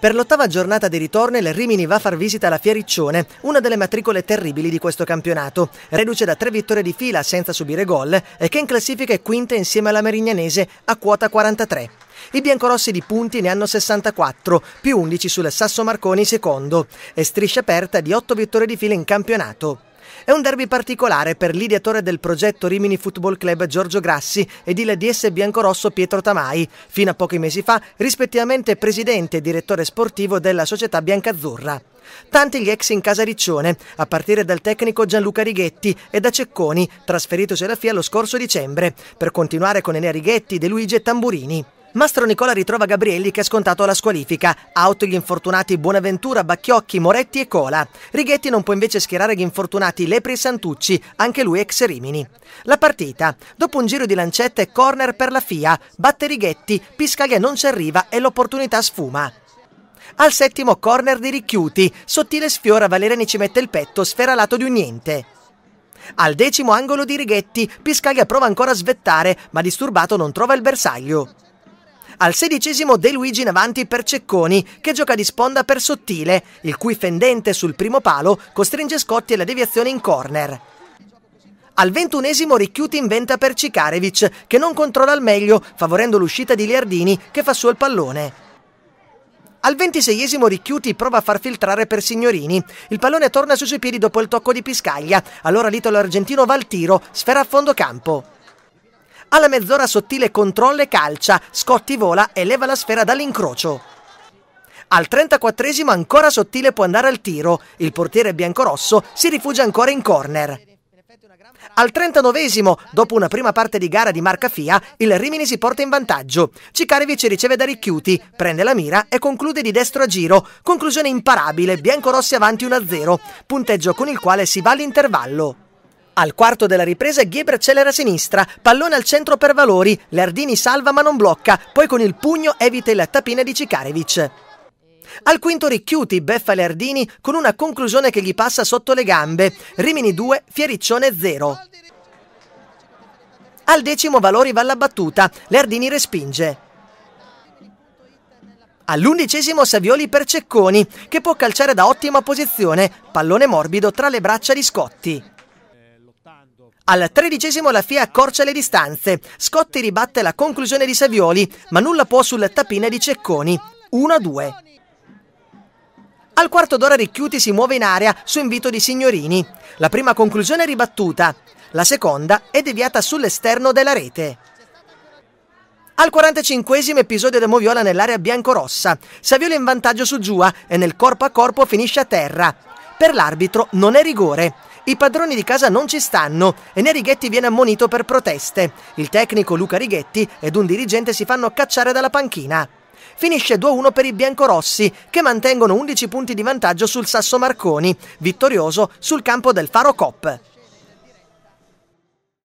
Per l'ottava giornata di ritorno il Rimini va a far visita alla Fiericcione, una delle matricole terribili di questo campionato, reduce da tre vittorie di fila senza subire gol e che in classifica è quinta insieme alla Merignanese a quota 43. I biancorossi di punti ne hanno 64, più 11 sul Sasso Marconi secondo, e striscia aperta di otto vittorie di fila in campionato. È un derby particolare per l'ideatore del progetto Rimini Football Club Giorgio Grassi ed il DS biancorosso Pietro Tamai, fino a pochi mesi fa rispettivamente presidente e direttore sportivo della società biancazzurra. Tanti gli ex in casa Riccione, a partire dal tecnico Gianluca Righetti e da Cecconi, trasferitosi alla FIA lo scorso dicembre, per continuare con Enea Righetti, De Luigi e Tamburini. Mastro Nicola ritrova Gabrielli che ha scontato la squalifica, out gli infortunati Buonaventura, Bacchiocchi, Moretti e Cola. Righetti non può invece schierare gli infortunati Lepri e Santucci, anche lui ex Rimini. La partita, dopo un giro di lancette, corner per la FIA, batte Righetti, Piscaglia non ci arriva e l'opportunità sfuma. Al settimo corner di Ricchiuti, sottile sfiora Valeriani ci mette il petto, sferalato di un niente. Al decimo angolo di Righetti, Piscaglia prova ancora a svettare, ma disturbato non trova il bersaglio. Al sedicesimo De Luigi in avanti per Cecconi, che gioca di sponda per Sottile, il cui fendente sul primo palo costringe Scotti alla deviazione in corner. Al ventunesimo Ricchiuti inventa per Cicarevic, che non controlla al meglio, favorendo l'uscita di Liardini, che fa su il pallone. Al ventiseiesimo Ricchiuti prova a far filtrare per Signorini. Il pallone torna sui suoi piedi dopo il tocco di Piscaglia. Allora l'italo argentino va al tiro, sfera a fondo campo. Alla mezz'ora sottile controlla e calcia, Scotti vola e leva la sfera dall'incrocio. Al 34 ancora sottile può andare al tiro, il portiere biancorosso si rifugia ancora in corner. Al 39 dopo una prima parte di gara di marca FIA, il Rimini si porta in vantaggio. Cicarevic riceve da Ricchiuti, prende la mira e conclude di destro a giro. Conclusione imparabile, biancorossi avanti 1-0, punteggio con il quale si va all'intervallo. Al quarto della ripresa Ghebra accelera a sinistra, pallone al centro per Valori, Lardini salva ma non blocca, poi con il pugno evita il tapina di Cicarevic. Al quinto Ricchiuti beffa Lardini con una conclusione che gli passa sotto le gambe, Rimini 2, Fiericcione 0. Al decimo Valori va alla battuta, Lardini respinge. All'undicesimo Savioli per Cecconi, che può calciare da ottima posizione, pallone morbido tra le braccia di Scotti. Al tredicesimo la FIA accorcia le distanze. Scotti ribatte la conclusione di Savioli, ma nulla può sul tapina di Cecconi. 1-2. Al quarto d'ora Ricchiuti si muove in area su invito di Signorini. La prima conclusione è ribattuta, la seconda è deviata sull'esterno della rete. Al 45 episodio da Moviola nell'area biancorossa, Savioli in vantaggio su Giua e nel corpo a corpo finisce a terra. Per l'arbitro non è rigore. I padroni di casa non ci stanno e né Righetti viene ammonito per proteste. Il tecnico Luca Righetti ed un dirigente si fanno cacciare dalla panchina. Finisce 2-1 per i biancorossi, che mantengono 11 punti di vantaggio sul Sasso Marconi, vittorioso sul campo del Faro Cop.